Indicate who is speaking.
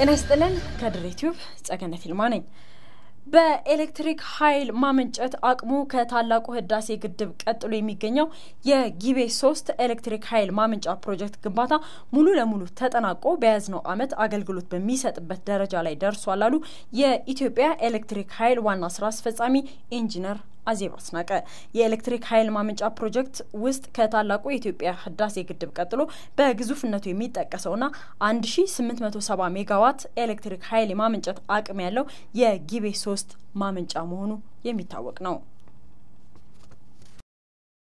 Speaker 1: ጤና ይስጥልን። ከድሬ ቲዩብ ጸገነት ይልማ ነኝ። በኤሌክትሪክ ኃይል ማመንጨት አቅሙ ከታላቁ ህዳሴ ግድብ ቀጥሎ የሚገኘው የጊቤ ሶስት ኤሌክትሪክ ኃይል ማመንጫ ፕሮጀክት ግንባታ ሙሉ ለሙሉ ተጠናቆ በያዝነው ዓመት አገልግሎት በሚሰጥበት ደረጃ ላይ ደርሷል አሉ የኢትዮጵያ ኤሌክትሪክ ኃይል ዋና ስራ አስፈጻሚ ኢንጂነር አዜብ አስናቀ። የኤሌክትሪክ ኃይል ማመንጫ ፕሮጀክት ውስጥ ከታላቁ የኢትዮጵያ ህዳሴ ግድብ ቀጥሎ በግዙፍነቱ የሚጠቀሰውና 1870 ሜጋዋት ኤሌክትሪክ ኃይል የማመንጨት አቅም ያለው የጊቤ ሶስት ማመንጫ መሆኑ የሚታወቅ ነው።